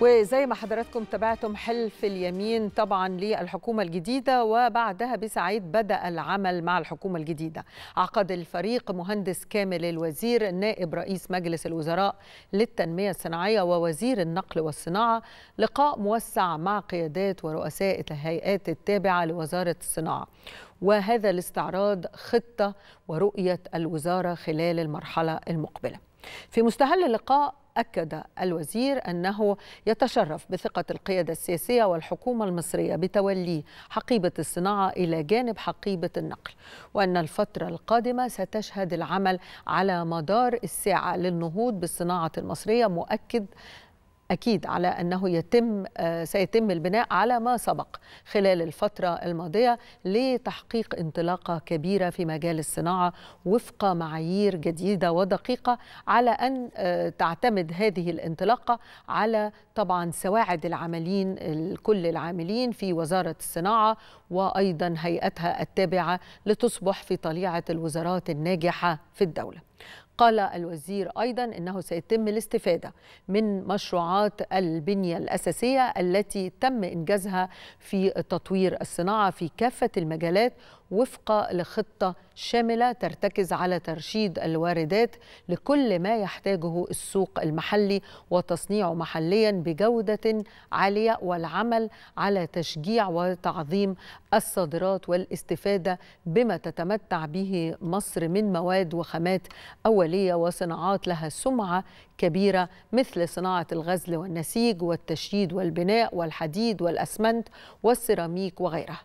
وزي ما حضراتكم تابعتم حلف اليمين طبعا للحكومه الجديده وبعدها بسعيد بدا العمل مع الحكومه الجديده عقد الفريق مهندس كامل الوزير نائب رئيس مجلس الوزراء للتنميه الصناعيه ووزير النقل والصناعه لقاء موسع مع قيادات ورؤساء الهيئات التابعه لوزاره الصناعه وهذا الاستعراض خطه ورؤيه الوزاره خلال المرحله المقبله في مستهل اللقاء أكد الوزير أنه يتشرف بثقة القيادة السياسية والحكومة المصرية بتولي حقيبة الصناعة إلى جانب حقيبة النقل وأن الفترة القادمة ستشهد العمل على مدار الساعة للنهوض بالصناعة المصرية مؤكد أكيد على أنه يتم آه، سيتم البناء على ما سبق خلال الفترة الماضية لتحقيق انطلاقة كبيرة في مجال الصناعة وفق معايير جديدة ودقيقة على أن آه، تعتمد هذه الانطلاقة على طبعا سواعد العاملين كل العاملين في وزارة الصناعة وأيضا هيئتها التابعة لتصبح في طليعة الوزارات الناجحة في الدولة قال الوزير أيضا أنه سيتم الاستفادة من مشروعات البنية الأساسية التي تم إنجازها في تطوير الصناعة في كافة المجالات وفق لخطه شامله ترتكز على ترشيد الواردات لكل ما يحتاجه السوق المحلي وتصنيعه محليا بجوده عاليه والعمل على تشجيع وتعظيم الصادرات والاستفاده بما تتمتع به مصر من مواد وخامات اوليه وصناعات لها سمعه كبيره مثل صناعه الغزل والنسيج والتشييد والبناء والحديد والاسمنت والسيراميك وغيرها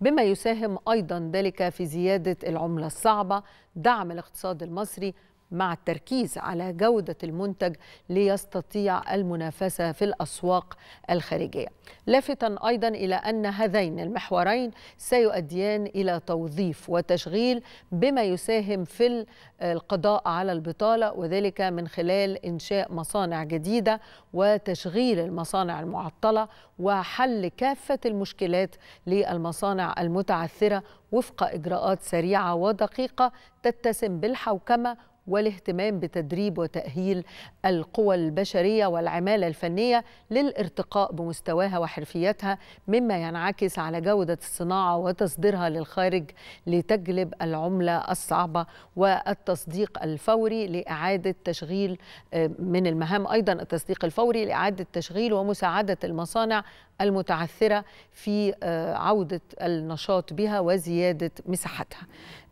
بما يساهم أيضا ذلك في زيادة العملة الصعبة دعم الاقتصاد المصري مع التركيز على جودة المنتج ليستطيع المنافسة في الأسواق الخارجية لافتا أيضا إلى أن هذين المحورين سيؤديان إلى توظيف وتشغيل بما يساهم في القضاء على البطالة وذلك من خلال إنشاء مصانع جديدة وتشغيل المصانع المعطلة وحل كافة المشكلات للمصانع المتعثرة وفق إجراءات سريعة ودقيقة تتسم بالحوكمة والاهتمام بتدريب وتأهيل القوى البشرية والعمالة الفنية للارتقاء بمستواها وحرفيتها مما ينعكس على جودة الصناعة وتصديرها للخارج لتجلب العملة الصعبة والتصديق الفوري لإعادة تشغيل آه، من المهام أيضا التصديق الفوري لإعادة تشغيل ومساعدة المصانع المتعثرة في آه، عودة النشاط بها وزيادة مساحتها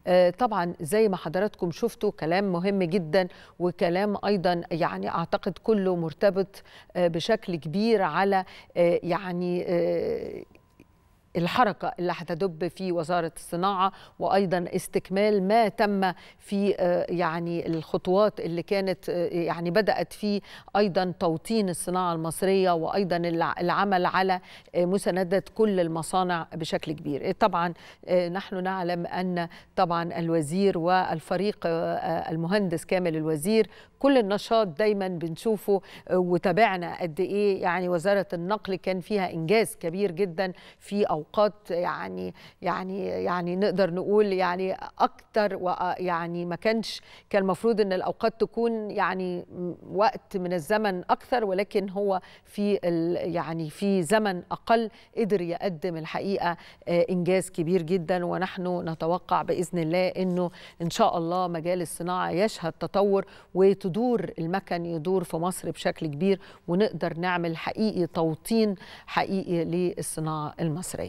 آه، طبعا زي ما حضراتكم شفتوا كلام مهم جدا وكلام ايضا يعني اعتقد كله مرتبط آه، بشكل كبير على يعني الحركة اللي هتدب في وزارة الصناعة وأيضا استكمال ما تم في آه، يعني الخطوات اللي كانت آه، يعني بدأت في أيضا توطين الصناعة المصرية وأيضا العمل على آه، مساندة كل المصانع بشكل كبير إيه، طبعا نحن نعلم أن طبعا الوزير والفريق المهندس كامل الوزير كل النشاط دايما بنشوفه وتابعنا قد إيه يعني وزارة النقل كان فيها إنجاز كبير جدا في أو اوقات يعني يعني يعني نقدر نقول يعني اكتر آه، يعني ما كانش كان المفروض ان الاوقات تكون يعني وقت من الزمن اكثر ولكن هو في يعني في زمن اقل قدر يقدم الحقيقه آه، انجاز كبير جدا ونحن نتوقع باذن الله انه ان شاء الله مجال الصناعه يشهد تطور وتدور المكن يدور في مصر بشكل كبير ونقدر نعمل حقيقي توطين حقيقي للصناعه المصريه